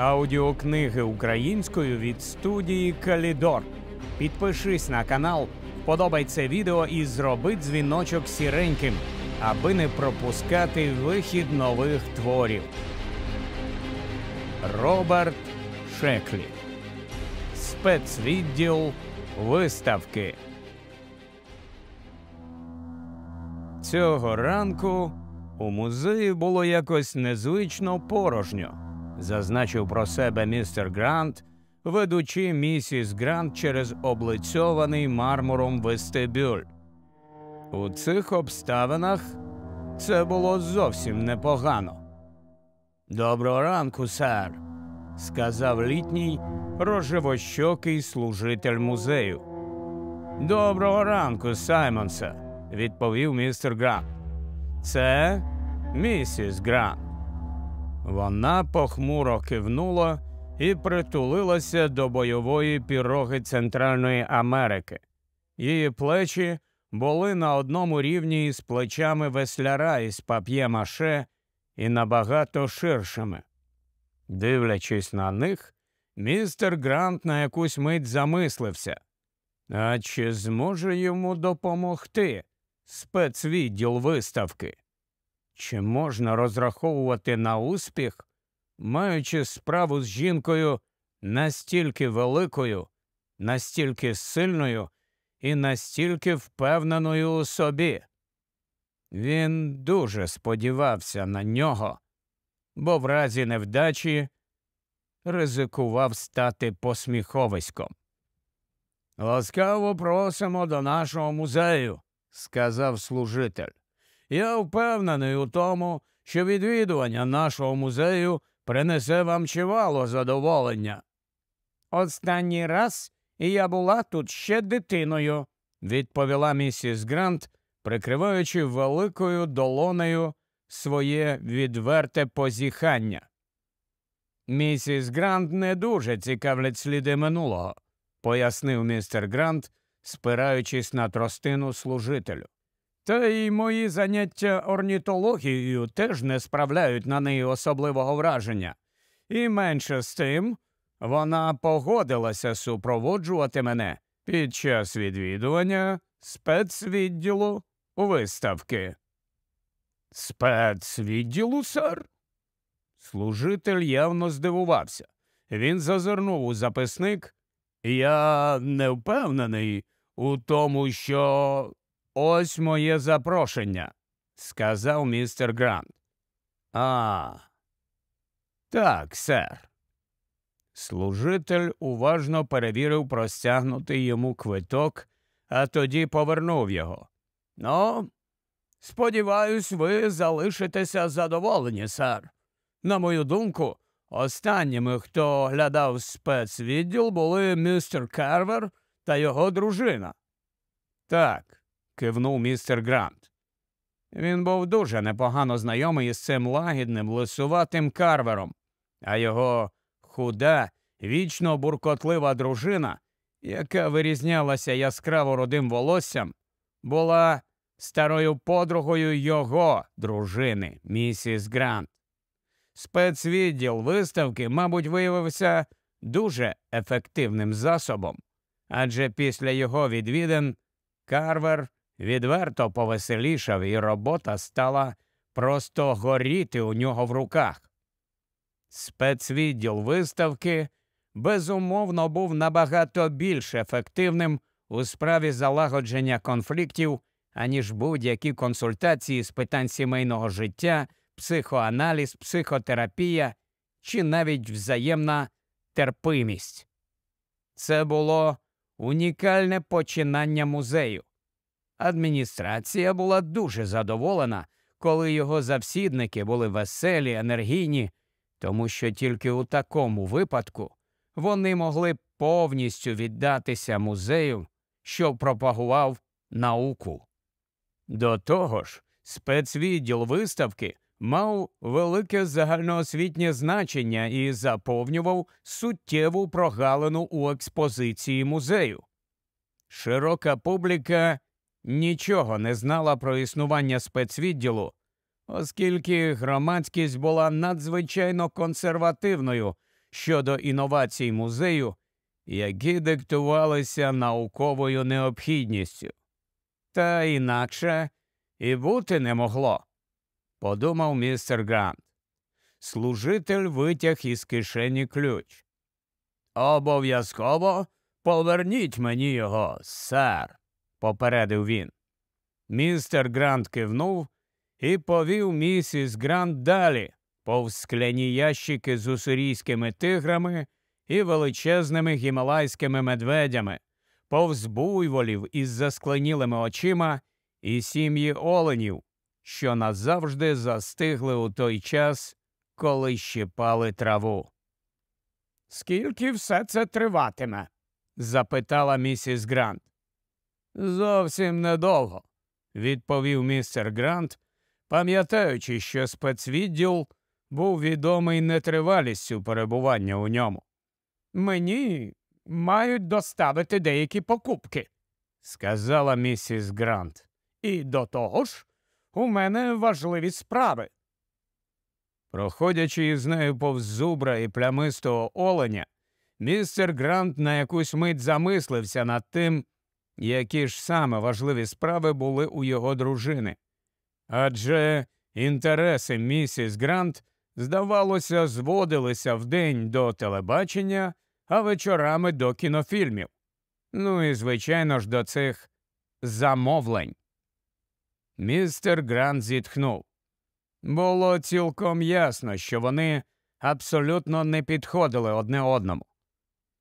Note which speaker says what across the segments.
Speaker 1: аудіокниги українською від студії Калідор. Підпишись на канал, подобай це відео і зроби дзвіночок сіреньким, аби не пропускати вихід нових творів. Роберт Шеклі. Спецвідділ виставки. Цього ранку у музеї було якось незвично порожньо зазначив про себе містер Грант, ведучи місіс Грант через облицьований мармуром вестибюль. У цих обставинах це було зовсім непогано. Доброго ранку, сер, сказав літній рожевощокий служитель музею. Доброго ранку, Саймонсе, відповів містер Грант. Це місіс Грант. Вона похмуро кивнула і притулилася до бойової піроги Центральної Америки. Її плечі були на одному рівні із плечами весляра із пап'є-маше і набагато ширшими. Дивлячись на них, містер Грант на якусь мить замислився. А чи зможе йому допомогти спецвідділ виставки? Чи можна розраховувати на успіх, маючи справу з жінкою настільки великою, настільки сильною і настільки впевненою у собі? Він дуже сподівався на нього, бо в разі невдачі ризикував стати посміховиськом. Ласкаво просимо до нашого музею, сказав служитель я впевнений у тому, що відвідування нашого музею принесе вам чимало задоволення. Останній раз я була тут ще дитиною, відповіла місіс Грант, прикриваючи великою долонею своє відверте позіхання. Місіс Грант не дуже цікавлять сліди минулого, пояснив містер Грант, спираючись на тростину служителю. Та й мої заняття орнітологією теж не справляють на неї особливого враження. І менше з тим вона погодилася супроводжувати мене під час відвідування спецвідділу виставки. Спецвідділу, сер? Служитель явно здивувався. Він зазирнув у записник. Я не впевнений у тому, що Ось моє запрошення, сказав містер Грант. А. Так, сер. Служитель уважно перевірив простягнутий йому квиток, а тоді повернув його. Ну, сподіваюсь, ви залишитеся задоволені, сер. На мою думку, останніми, хто оглядав спецвідділ, були містер Карвер та його дружина. Так, кивнув містер Грант. Він був дуже непогано знайомий із цим лагідним, лисуватим карвером, а його худа, вічно буркотлива дружина, яка вирізнялася яскраво родим волоссям, була старою подругою його дружини, місіс Грант. Спецвідділ виставки, мабуть, виявився дуже ефективним засобом, адже після його відвідин Карвер відверто повеселішав, і робота стала просто горіти у нього в руках. Спецвідділ виставки безумовно був набагато більш ефективним у справі залагодження конфліктів, аніж будь-які консультації з питань сімейного життя, психоаналіз, психотерапія чи навіть взаємна терпимість. Це було унікальне починання музею. Адміністрація була дуже задоволена, коли його завсідники були веселі, енергійні, тому що тільки у такому випадку вони могли повністю віддатися музею, що пропагував науку. До того ж, спецвідділ виставки мав велике загальноосвітнє значення і заповнював суттєву прогалину у експозиції музею. Широка публіка нічого не знала про існування спецвідділу, оскільки громадськість була надзвичайно консервативною щодо інновацій музею, які диктувалися науковою необхідністю. Та інакше і бути не могло, подумав містер Грант. Служитель витяг із кишені ключ. Обов'язково поверніть мені його, сер попередив він. Містер Грант кивнув і повів місіс Грант далі, повз скляні ящики з уссурійськими тиграми і величезними гімалайськими медведями, повз буйволів із заскленілими очима і сім'ї оленів, що назавжди застигли у той час, коли щипали траву. Скільки все це триватиме? запитала місіс Грант. Зовсім недовго, відповів містер Грант, пам'ятаючи, що спецвідділ був відомий нетривалістю перебування у ньому. Мені мають доставити деякі покупки, сказала місіс Грант. І до того ж, у мене важливі справи. Проходячи із нею повз зубра і плямистого оленя, містер Грант на якусь мить замислився над тим, які ж саме важливі справи були у його дружини. Адже інтереси місіс Грант, здавалося, зводилися вдень до телебачення, а вечорами до кінофільмів. Ну і, звичайно ж, до цих замовлень. Містер Грант зітхнув. Було цілком ясно, що вони абсолютно не підходили одне одному.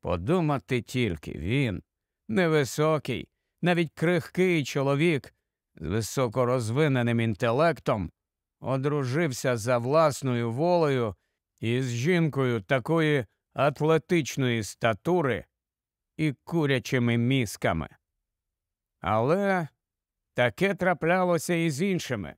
Speaker 1: Подумати тільки він, невисокий, навіть крихкий чоловік з високорозвиненим інтелектом одружився за власною волею із жінкою такої атлетичної статури і курячими мізками. Але таке траплялося і з іншими,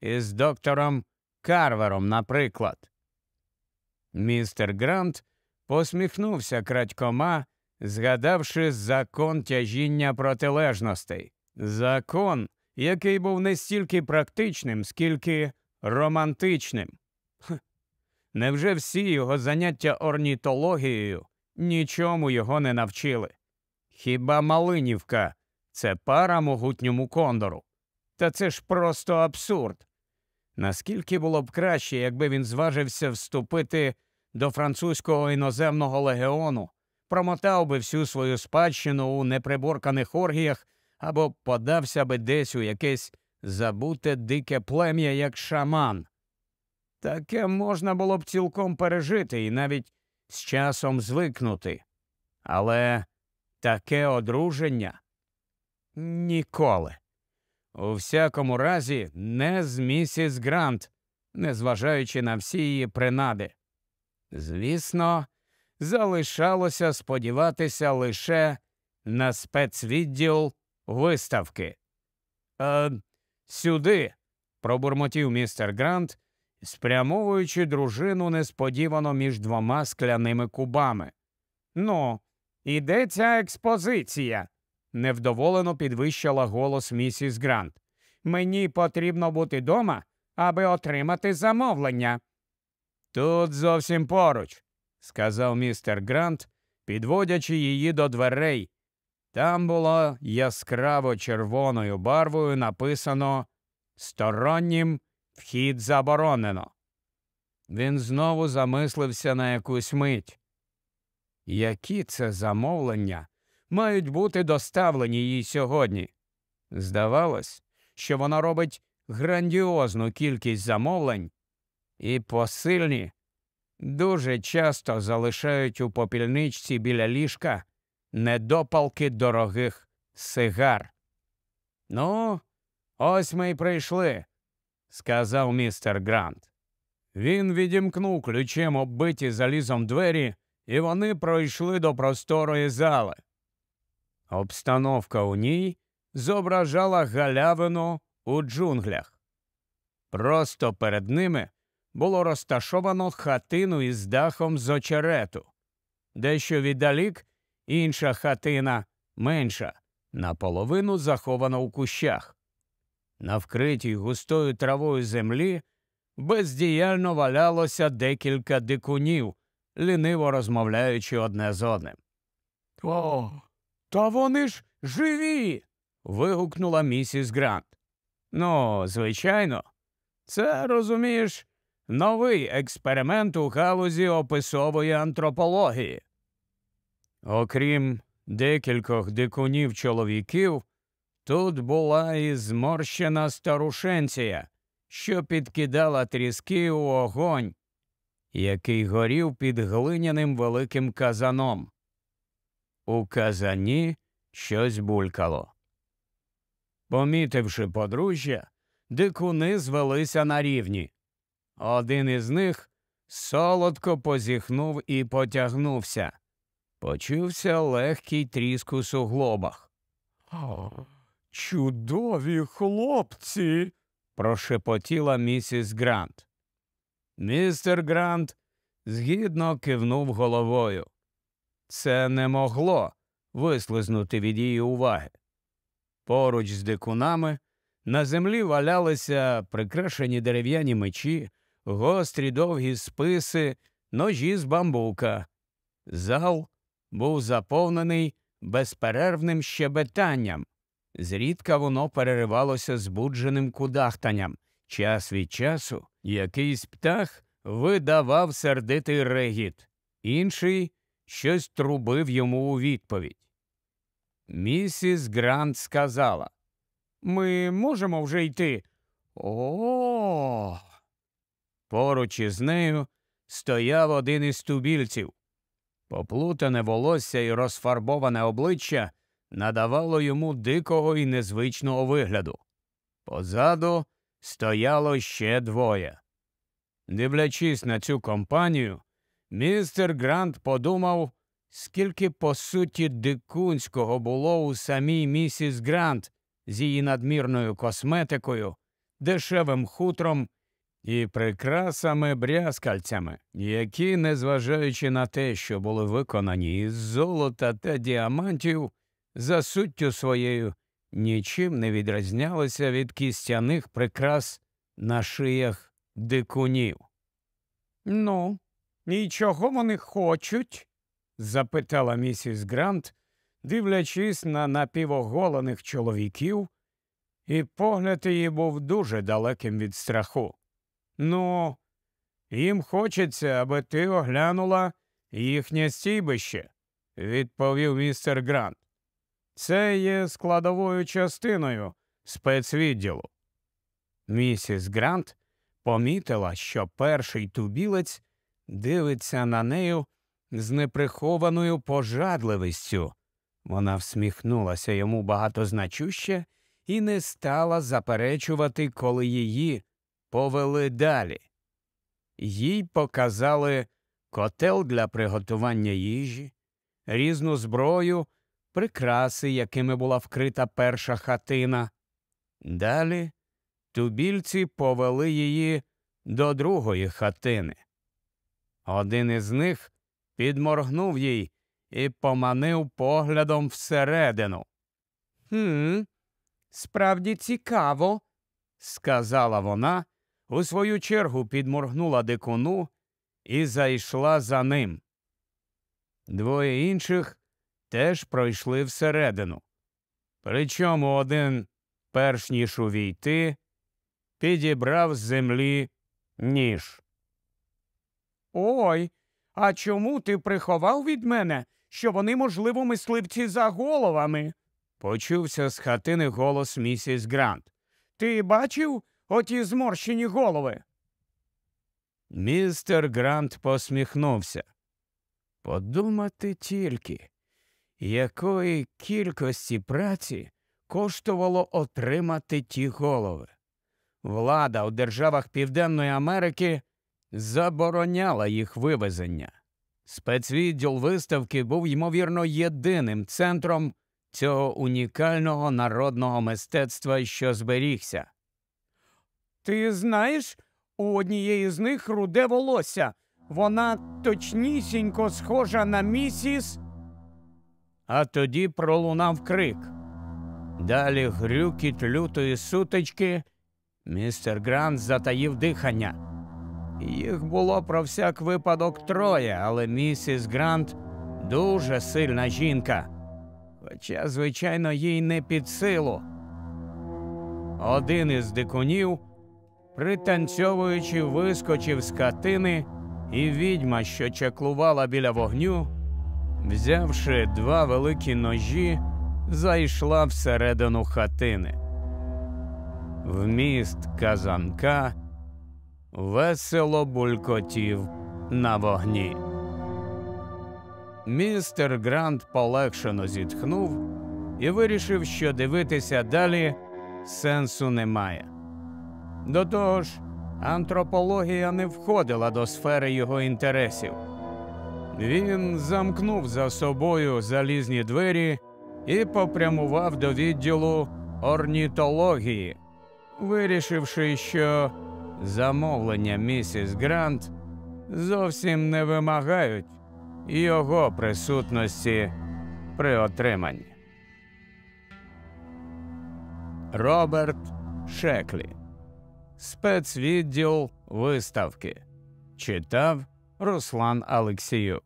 Speaker 1: із доктором Карвером, наприклад. Містер Грант посміхнувся крадькома згадавши закон тяжіння протилежностей, закон, який був не стільки практичним, скільки романтичним. Хех. Невже всі його заняття орнітологією нічому його не навчили? Хіба Малинівка це пара могутньому кондору? Та це ж просто абсурд. Наскільки було б краще, якби він зважився вступити до французького іноземного легіону, промотав би всю свою спадщину у неприборканих оргіях або подався би десь у якесь забуте дике плем'я як шаман. Таке можна було б цілком пережити і навіть з часом звикнути. Але таке одруження ніколи. У всякому разі, не з місіс Грант, незважаючи на всі її принади. Звісно, залишалося сподіватися лише на спецвідділ виставки. «Е, Сюди, пробурмотів містер Грант, спрямовуючи дружину несподівано між двома скляними кубами. Ну, іде ця експозиція, невдоволено підвищила голос місіс Грант. Мені потрібно бути дома, аби отримати замовлення. Тут зовсім поруч, сказав містер Грант, підводячи її до дверей. Там було яскраво червоною барвою написано Стороннім вхід заборонено. Він знову замислився на якусь мить. Які це замовлення мають бути доставлені їй сьогодні? Здавалось, що вона робить грандіозну кількість замовлень і посильні дуже часто залишають у попільничці біля ліжка недопалки дорогих сигар. Ну, ось ми й прийшли, сказав містер Грант. Він відімкнув ключем оббиті залізом двері, і вони пройшли до просторої зали. Обстановка у ній зображала галявину у джунглях. Просто перед ними було розташовано хатину із дахом з очерету. Дещо віддалік інша хатина менша, наполовину захована у кущах. На вкритій густою травою землі бездіяльно валялося декілька дикунів, ліниво розмовляючи одне з одним. О, та вони ж живі. вигукнула місіс Грант. Ну, звичайно, це розумієш Новий експеримент у галузі описової антропології. Окрім декількох дикунів чоловіків, тут була і зморщена старушенція, що підкидала тріски у огонь, який горів під глиняним великим казаном. У казані щось булькало. Помітивши подружжя, дикуни звелися на рівні. Один із них солодко позіхнув і потягнувся. Почувся легкий тріск у суглобах. О, чудові хлопці. прошепотіла місіс Грант. Містер Грант згідно кивнув головою. Це не могло вислизнути від її уваги. Поруч з дикунами на землі валялися прикрашені дерев'яні мечі гострі довгі списи, ножі з бамбука. Зал був заповнений безперервним щебетанням. Зрідка воно переривалося збудженим кудахтанням. Час від часу якийсь птах видавав сердитий регіт, інший щось трубив йому у відповідь. Місіс Грант сказала Ми можемо вже йти. О. Поруч із нею стояв один із тубільців. Поплутане волосся і розфарбоване обличчя надавало йому дикого і незвичного вигляду. Позаду стояло ще двоє. Дивлячись на цю компанію, містер Грант подумав, скільки по суті дикунського було у самій місіс Грант з її надмірною косметикою, дешевим хутром і прикрасами брязкальцями, які, незважаючи на те, що були виконані із золота та діамантів, за суттю своєю нічим не відрізнялися від кістяних прикрас на шиях дикунів. Ну, і чого вони хочуть? запитала місіс Грант, дивлячись на напівоголених чоловіків, і погляд її був дуже далеким від страху. Ну, їм хочеться, аби ти оглянула їхнє стійбище, відповів містер Грант. Це є складовою частиною спецвідділу. Місіс Грант помітила, що перший тубілець дивиться на нею з неприхованою пожадливістю. Вона всміхнулася йому багатозначуще і не стала заперечувати, коли її повели далі. Їй показали котел для приготування їжі, різну зброю, прикраси, якими була вкрита перша хатина. Далі тубільці повели її до другої хатини. Один із них підморгнув їй і поманив поглядом всередину. «Хм, справді цікаво, сказала вона у свою чергу підморгнула дикуну і зайшла за ним. Двоє інших теж пройшли всередину. Причому один, перш ніж увійти, підібрав з землі ніж. Ой, а чому ти приховав від мене, що вони, можливо, мисливці за головами? почувся з хатини голос місіс Грант. Ти бачив, оті зморщені голови. Містер Грант посміхнувся. Подумати тільки, якої кількості праці коштувало отримати ті голови. Влада у державах Південної Америки забороняла їх вивезення. Спецвідділ виставки був, ймовірно, єдиним центром цього унікального народного мистецтва, що зберігся. Ти знаєш, у однієї з них руде волосся. Вона точнісінько схожа на місіс. А тоді пролунав крик. Далі грюкіт лютої сутички. Містер Грант затаїв дихання. Їх було про всяк випадок троє, але місіс Грант дуже сильна жінка. Хоча, звичайно, їй не під силу. Один із дикунів пританцьовуючи, вискочив з катини, і відьма, що чаклувала біля вогню, взявши два великі ножі, зайшла всередину хатини. В міст казанка весело булькотів на вогні. Містер Грант полегшено зітхнув і вирішив, що дивитися далі сенсу немає. До того ж, антропологія не входила до сфери його інтересів. Він замкнув за собою залізні двері і попрямував до відділу орнітології, вирішивши, що замовлення місіс Грант зовсім не вимагають його присутності при отриманні. Роберт Шеклі Спецвідділ виставки читав Руслан Алексіюк.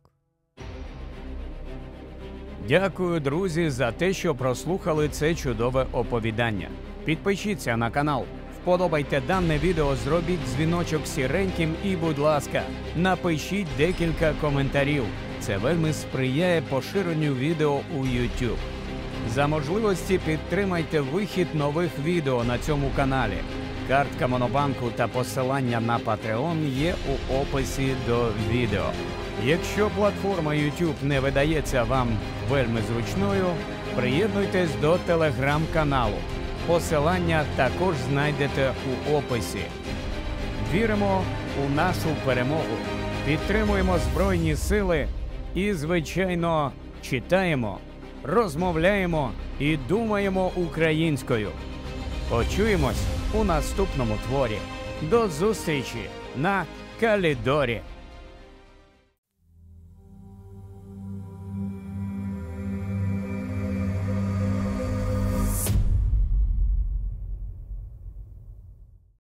Speaker 1: Дякую, друзі, за те, що прослухали це чудове оповідання. Підпишіться на канал, вподобайте дане відео, зробіть дзвіночок сіреньким і, будь ласка, напишіть декілька коментарів. Це вельми сприяє поширенню відео у YouTube. За можливості підтримайте вихід нових відео на цьому каналі. Картка Монобанку та посилання на Patreon є у описі до відео. Якщо платформа YouTube не видається вам вельми зручною, приєднуйтесь до телеграм-каналу. Посилання також знайдете у описі. Віримо у нашу перемогу, підтримуємо Збройні Сили і, звичайно, читаємо, розмовляємо і думаємо українською. Почуємось! у наступному творі. До зустрічі на Калідорі!